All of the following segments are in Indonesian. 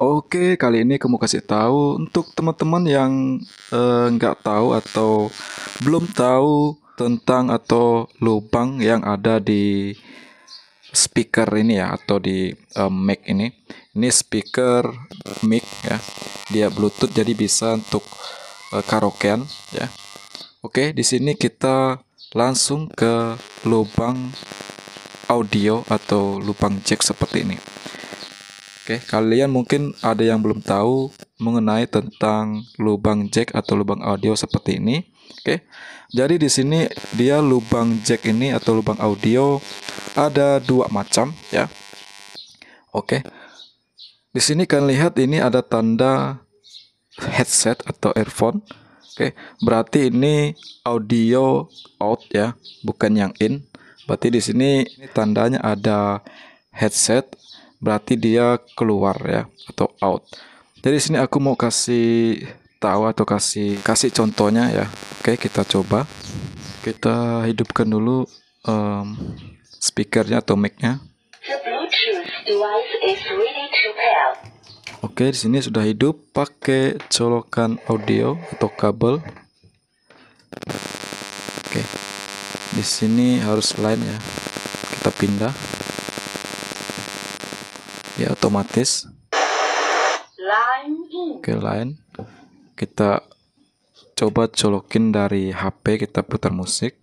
Oke, kali ini kamu kasih tahu untuk teman-teman yang eh, nggak eh, tahu atau belum tahu tentang atau lubang yang ada di speaker ini ya atau di eh, mic ini. Ini speaker mic ya. Dia Bluetooth jadi bisa untuk eh, karaokean ya. Oke, di sini kita langsung ke lubang audio atau lubang jack seperti ini. Oke, kalian mungkin ada yang belum tahu mengenai tentang lubang jack atau lubang audio seperti ini. Oke. Jadi di sini dia lubang jack ini atau lubang audio ada dua macam ya. Oke. Di sini kalian lihat ini ada tanda headset atau earphone. Oke, berarti ini audio out ya, bukan yang in. Berarti di sini ini tandanya ada headset berarti dia keluar ya atau out jadi sini aku mau kasih tahu atau kasih kasih contohnya ya oke kita coba kita hidupkan dulu um, speakernya atau micnya oke di sini sudah hidup pakai colokan audio atau kabel oke di sini harus lain ya kita pindah ya otomatis ke lain, kita coba colokin dari HP kita putar musik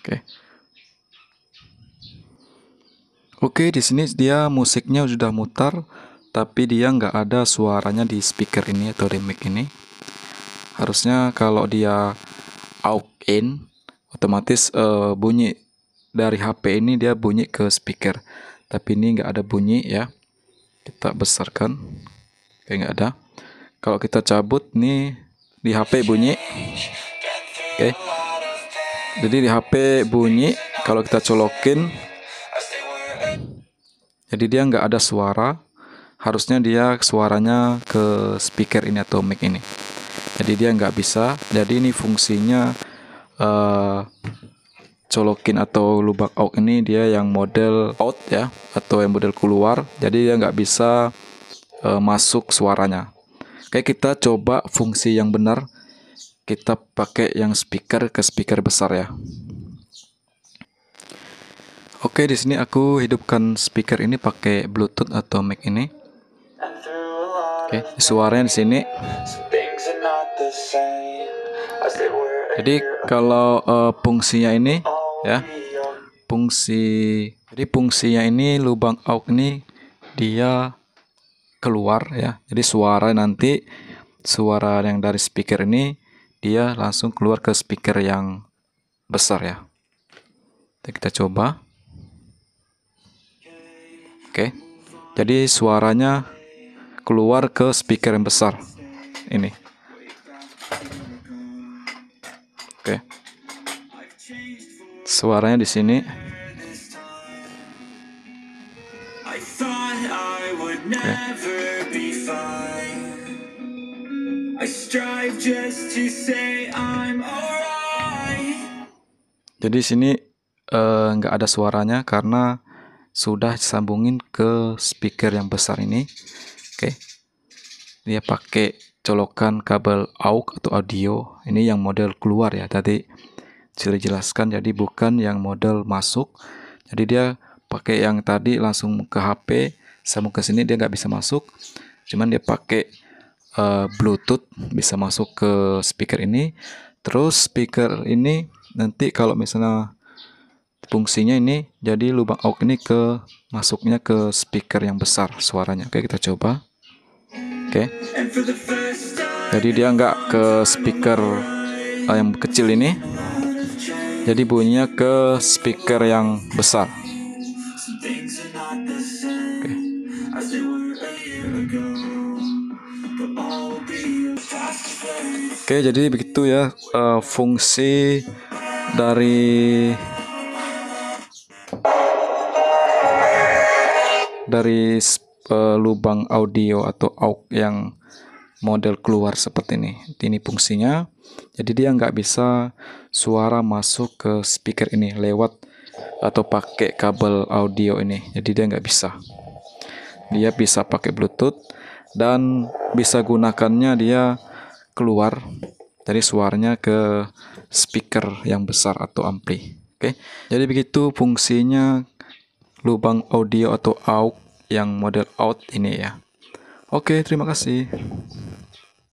oke oke di sini dia musiknya sudah mutar tapi dia nggak ada suaranya di speaker ini atau di mic ini harusnya kalau dia out in otomatis uh, bunyi dari HP ini dia bunyi ke speaker tapi ini nggak ada bunyi ya kita besarkan kayak nggak ada kalau kita cabut nih di HP bunyi oke jadi di HP bunyi kalau kita colokin jadi dia nggak ada suara harusnya dia suaranya ke speaker ini atau mic ini jadi dia nggak bisa jadi ini fungsinya uh, colokin atau lubang out ini dia yang model out ya atau yang model keluar jadi dia nggak bisa e, masuk suaranya oke kita coba fungsi yang benar kita pakai yang speaker ke speaker besar ya oke di sini aku hidupkan speaker ini pakai bluetooth atau mic ini oke suaranya di sini jadi kalau uh, fungsinya ini ya fungsi jadi fungsinya ini lubang auk ini dia keluar ya jadi suara nanti suara yang dari speaker ini dia langsung keluar ke speaker yang besar ya jadi kita coba oke jadi suaranya keluar ke speaker yang besar ini oke suaranya di sini. Okay. Ya. Jadi sini eh, nggak uh, ada suaranya karena sudah sambungin ke speaker yang besar ini. Oke. Okay. Dia pakai colokan kabel AUX atau audio. Ini yang model keluar ya. Tadi sudah jelaskan jadi bukan yang model masuk jadi dia pakai yang tadi langsung ke HP sama ke sini dia nggak bisa masuk cuman dia pakai uh, Bluetooth bisa masuk ke speaker ini terus speaker ini nanti kalau misalnya fungsinya ini jadi lubang AUX ini ke masuknya ke speaker yang besar suaranya. Oke, kita coba. Oke. Jadi dia nggak ke speaker eh, yang kecil ini jadi bunyinya ke speaker yang besar Oke, okay, jadi begitu ya uh, fungsi dari dari uh, lubang audio atau AUX yang model keluar seperti ini. Ini fungsinya. Jadi dia nggak bisa suara masuk ke speaker ini lewat atau pakai kabel audio ini. Jadi dia nggak bisa. Dia bisa pakai Bluetooth dan bisa gunakannya dia keluar dari suaranya ke speaker yang besar atau ampli. Oke. Jadi begitu fungsinya lubang audio atau out yang model out ini ya. Oke, terima kasih.